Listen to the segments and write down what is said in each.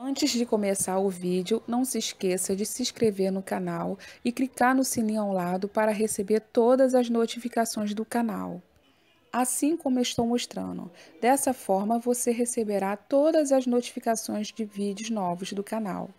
Antes de começar o vídeo, não se esqueça de se inscrever no canal e clicar no sininho ao lado para receber todas as notificações do canal. Assim como estou mostrando, dessa forma você receberá todas as notificações de vídeos novos do canal.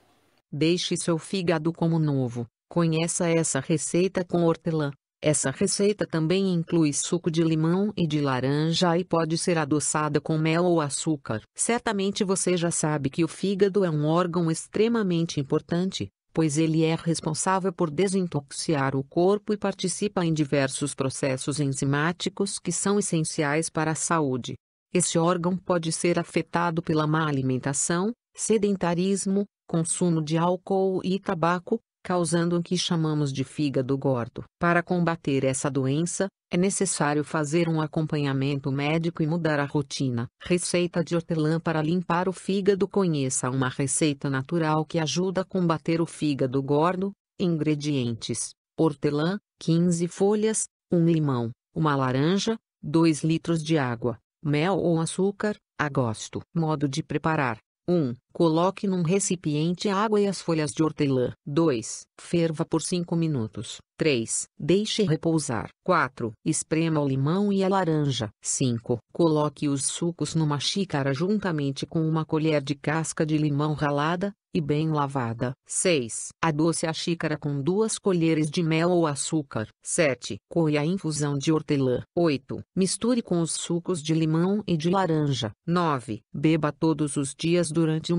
Deixe seu fígado como novo. Conheça essa receita com hortelã, essa receita também inclui suco de limão e de laranja e pode ser adoçada com mel ou açúcar. Certamente você já sabe que o fígado é um órgão extremamente importante, pois ele é responsável por desintoxicar o corpo e participa em diversos processos enzimáticos que são essenciais para a saúde. Esse órgão pode ser afetado pela má alimentação, sedentarismo, consumo de álcool e tabaco, causando o que chamamos de fígado gordo. Para combater essa doença, é necessário fazer um acompanhamento médico e mudar a rotina. Receita de hortelã para limpar o fígado Conheça uma receita natural que ajuda a combater o fígado gordo. Ingredientes: hortelã, 15 folhas, um limão, uma laranja, 2 litros de água, mel ou açúcar, a gosto. Modo de preparar: 1. Coloque num recipiente a água e as folhas de hortelã. 2. Ferva por 5 minutos. 3. Deixe repousar. 4. Esprema o limão e a laranja. 5. Coloque os sucos numa xícara juntamente com uma colher de casca de limão ralada e bem lavada. 6. Adoce a xícara com duas colheres de mel ou açúcar. 7. Coe a infusão de hortelã. 8. Misture com os sucos de limão e de laranja. 9. Beba todos os dias durante um